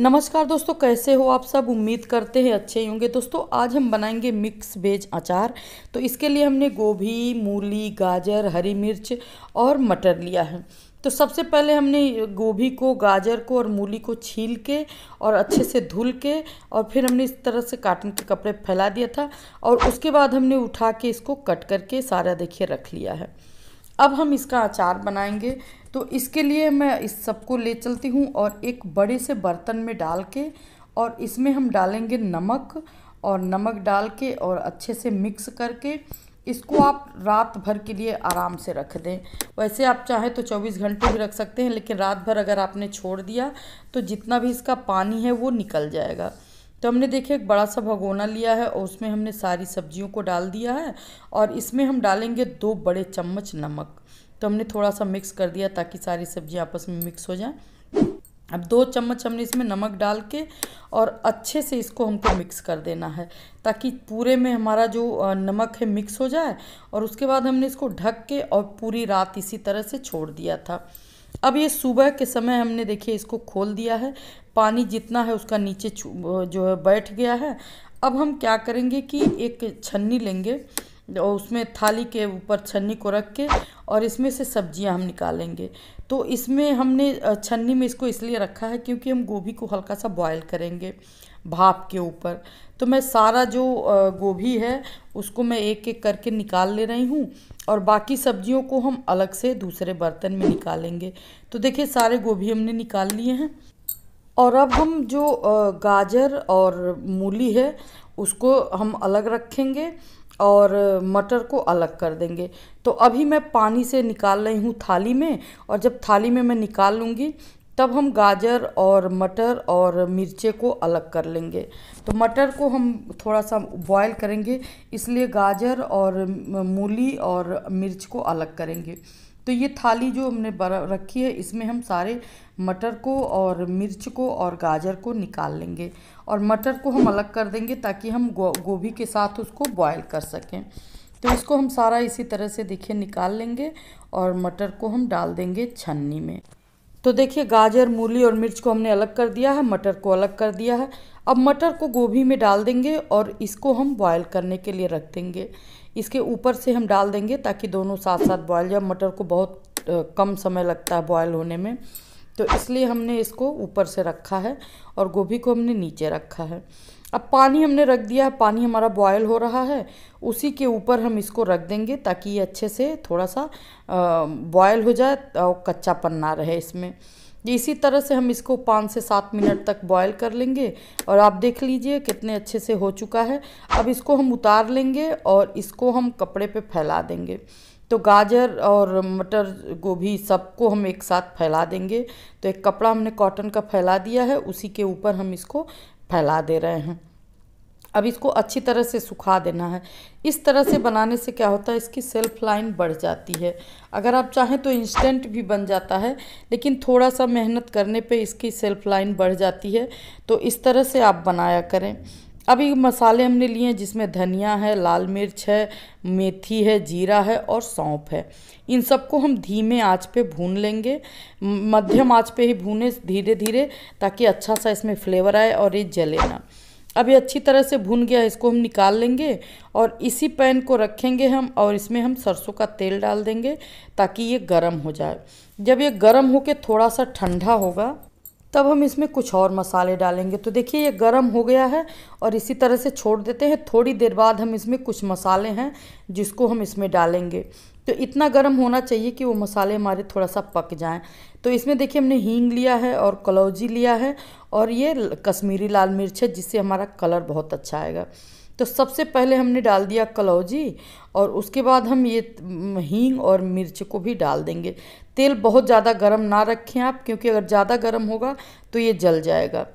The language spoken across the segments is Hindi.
नमस्कार दोस्तों कैसे हो आप सब उम्मीद करते हैं अच्छे होंगे दोस्तों आज हम बनाएंगे मिक्स वेज अचार तो इसके लिए हमने गोभी मूली गाजर हरी मिर्च और मटर लिया है तो सबसे पहले हमने गोभी को गाजर को और मूली को छील के और अच्छे से धुल के और फिर हमने इस तरह से काटन के कपड़े फैला दिया था और उसके बाद हमने उठा के इसको कट करके सारा देखिए रख लिया है अब हम इसका अचार बनाएंगे तो इसके लिए मैं इस सबको ले चलती हूँ और एक बड़े से बर्तन में डाल के और इसमें हम डालेंगे नमक और नमक डाल के और अच्छे से मिक्स करके इसको आप रात भर के लिए आराम से रख दें वैसे आप चाहे तो 24 घंटे भी रख सकते हैं लेकिन रात भर अगर आपने छोड़ दिया तो जितना भी इसका पानी है वो निकल जाएगा तो हमने देखिए एक बड़ा सा भगोना लिया है और उसमें हमने सारी सब्जियों को डाल दिया है और इसमें हम डालेंगे दो बड़े चम्मच नमक तो हमने थोड़ा सा मिक्स कर दिया ताकि सारी सब्ज़ी आपस में मिक्स हो जाए अब दो चम्मच हमने इसमें नमक डाल के और अच्छे से इसको हमको मिक्स कर देना है ताकि पूरे में हमारा जो नमक है मिक्स हो जाए और उसके बाद हमने इसको ढक के और पूरी रात इसी तरह से छोड़ दिया था अब ये सुबह के समय हमने देखिए इसको खोल दिया है पानी जितना है उसका नीचे जो है बैठ गया है अब हम क्या करेंगे कि एक छन्नी लेंगे और उसमें थाली के ऊपर छन्नी को रख के और इसमें से सब्जियां हम निकालेंगे तो इसमें हमने छन्नी में इसको इसलिए रखा है क्योंकि हम गोभी को हल्का सा बॉयल करेंगे भाप के ऊपर तो मैं सारा जो गोभी है उसको मैं एक एक करके निकाल ले रही हूँ और बाकी सब्जियों को हम अलग से दूसरे बर्तन में निकालेंगे तो देखिए सारे गोभी हमने निकाल लिए हैं और अब हम जो गाजर और मूली है उसको हम अलग रखेंगे और मटर को अलग कर देंगे तो अभी मैं पानी से निकाल रही हूँ थाली में और जब थाली में मैं निकाल लूँगी तब हम गाजर और मटर और मिर्चे को अलग कर लेंगे तो मटर को हम थोड़ा सा बॉयल करेंगे इसलिए गाजर और मूली और मिर्च को अलग करेंगे तो ये थाली जो हमने रखी है इसमें हम सारे मटर को और मिर्च को और गाजर को निकाल लेंगे और मटर को हम अलग कर देंगे ताकि हम गोभी के साथ उसको बॉयल कर सकें तो इसको हम सारा इसी तरह से देखिए निकाल लेंगे और मटर को हम डाल देंगे छन्नी में तो देखिए गाजर मूली और मिर्च को हमने अलग कर दिया है मटर को अलग कर दिया है अब मटर को गोभी में डाल देंगे और इसको हम बॉयल करने के लिए रख देंगे इसके ऊपर से हम डाल देंगे ताकि दोनों साथ साथ बॉयल जाए मटर को बहुत कम समय लगता है बॉयल होने में तो इसलिए हमने इसको ऊपर से रखा है और गोभी को हमने नीचे रखा है अब पानी हमने रख दिया है पानी हमारा बॉयल हो रहा है उसी के ऊपर हम इसको रख देंगे ताकि ये अच्छे से थोड़ा सा बॉयल हो जाए और कच्चापन ना रहे इसमें इसी तरह से हम इसको पाँच से सात मिनट तक बॉयल कर लेंगे और आप देख लीजिए कितने अच्छे से हो चुका है अब इसको हम उतार लेंगे और इसको हम कपड़े पे फैला देंगे तो गाजर और मटर गोभी सबको हम एक साथ फैला देंगे तो एक कपड़ा हमने कॉटन का फैला दिया है उसी के ऊपर हम इसको फैला दे रहे हैं अब इसको अच्छी तरह से सुखा देना है इस तरह से बनाने से क्या होता है इसकी सेल्फ लाइन बढ़ जाती है अगर आप चाहें तो इंस्टेंट भी बन जाता है लेकिन थोड़ा सा मेहनत करने पे इसकी सेल्फ लाइन बढ़ जाती है तो इस तरह से आप बनाया करें अभी मसाले हमने लिए हैं जिसमें धनिया है लाल मिर्च है मेथी है जीरा है और सौंफ है इन सबको हम धीमे आंच पे भून लेंगे मध्यम आंच पे ही भूने धीरे धीरे ताकि अच्छा सा इसमें फ्लेवर आए और ये जले ना अब ये अच्छी तरह से भून गया इसको हम निकाल लेंगे और इसी पैन को रखेंगे हम और इसमें हम सरसों का तेल डाल देंगे ताकि ये गर्म हो जाए जब ये गर्म हो के थोड़ा सा ठंडा होगा तब हम इसमें कुछ और मसाले डालेंगे तो देखिए ये गर्म हो गया है और इसी तरह से छोड़ देते हैं थोड़ी देर बाद हम इसमें कुछ मसाले हैं जिसको हम इसमें डालेंगे तो इतना गर्म होना चाहिए कि वो मसाले हमारे थोड़ा सा पक जाएं तो इसमें देखिए हमने हींग लिया है और कलौजी लिया है और ये कश्मीरी लाल मिर्च है जिससे हमारा कलर बहुत अच्छा आएगा तो सबसे पहले हमने डाल दिया कलौजी और उसके बाद हम ये हींग और मिर्च को भी डाल देंगे तेल बहुत ज़्यादा गर्म ना रखें आप क्योंकि अगर ज़्यादा गर्म होगा तो ये जल जाएगा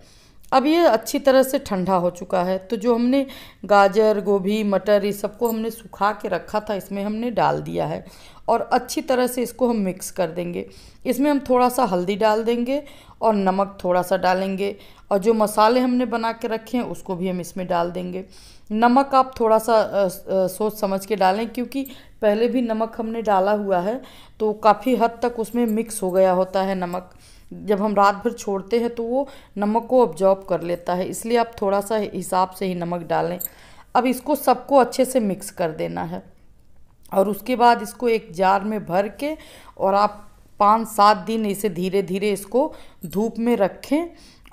अब ये अच्छी तरह से ठंडा हो चुका है तो जो हमने गाजर गोभी मटर ये सबको हमने सुखा के रखा था इसमें हमने डाल दिया है और अच्छी तरह से इसको हम मिक्स कर देंगे इसमें हम थोड़ा सा हल्दी डाल देंगे और नमक थोड़ा सा डालेंगे और जो मसाले हमने बना के रखे हैं उसको भी हम इसमें डाल देंगे नमक आप थोड़ा सा आ, आ, सोच समझ के डालें क्योंकि पहले भी नमक हमने डाला हुआ है तो काफ़ी हद तक उसमें मिक्स हो गया होता है नमक जब हम रात भर छोड़ते हैं तो वो नमक को ऑब्जॉर्व कर लेता है इसलिए आप थोड़ा सा हिसाब से ही नमक डालें अब इसको सबको अच्छे से मिक्स कर देना है और उसके बाद इसको एक जार में भर के और आप पाँच सात दिन इसे धीरे धीरे इसको धूप में रखें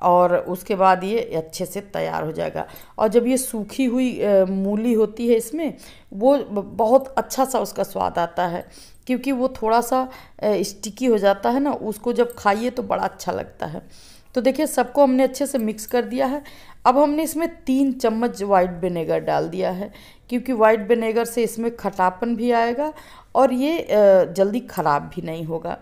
और उसके बाद ये अच्छे से तैयार हो जाएगा और जब ये सूखी हुई मूली होती है इसमें वो बहुत अच्छा सा उसका स्वाद आता है क्योंकि वो थोड़ा सा स्टिकी हो जाता है ना उसको जब खाइए तो बड़ा अच्छा लगता है तो देखिए सबको हमने अच्छे से मिक्स कर दिया है अब हमने इसमें तीन चम्मच वाइट विनेगर डाल दिया है क्योंकि वाइट विनेगर से इसमें खटापन भी आएगा और ये जल्दी ख़राब भी नहीं होगा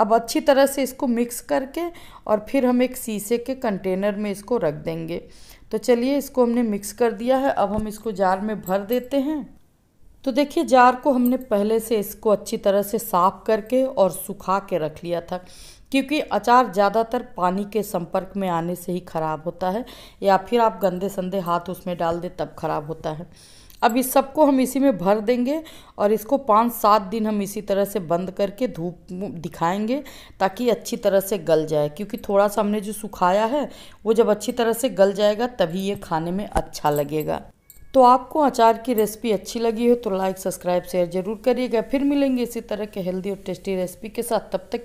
अब अच्छी तरह से इसको मिक्स करके और फिर हम एक शीशे के कंटेनर में इसको रख देंगे तो चलिए इसको हमने मिक्स कर दिया है अब हम इसको जार में भर देते हैं तो देखिए जार को हमने पहले से इसको अच्छी तरह से साफ करके और सुखा के रख लिया था क्योंकि अचार ज़्यादातर पानी के संपर्क में आने से ही ख़राब होता है या फिर आप गंदे संदे हाथ उसमें डाल दें तब ख़राब होता है अब इस सबको हम इसी में भर देंगे और इसको पाँच सात दिन हम इसी तरह से बंद करके धूप दिखाएंगे ताकि अच्छी तरह से गल जाए क्योंकि थोड़ा सा हमने जो सुखाया है वो जब अच्छी तरह से गल जाएगा तभी ये खाने में अच्छा लगेगा तो आपको अचार की रेसिपी अच्छी लगी हो तो लाइक सब्सक्राइब शेयर ज़रूर करिएगा फिर मिलेंगे इसी तरह के हेल्दी और टेस्टी रेसिपी के साथ तब तक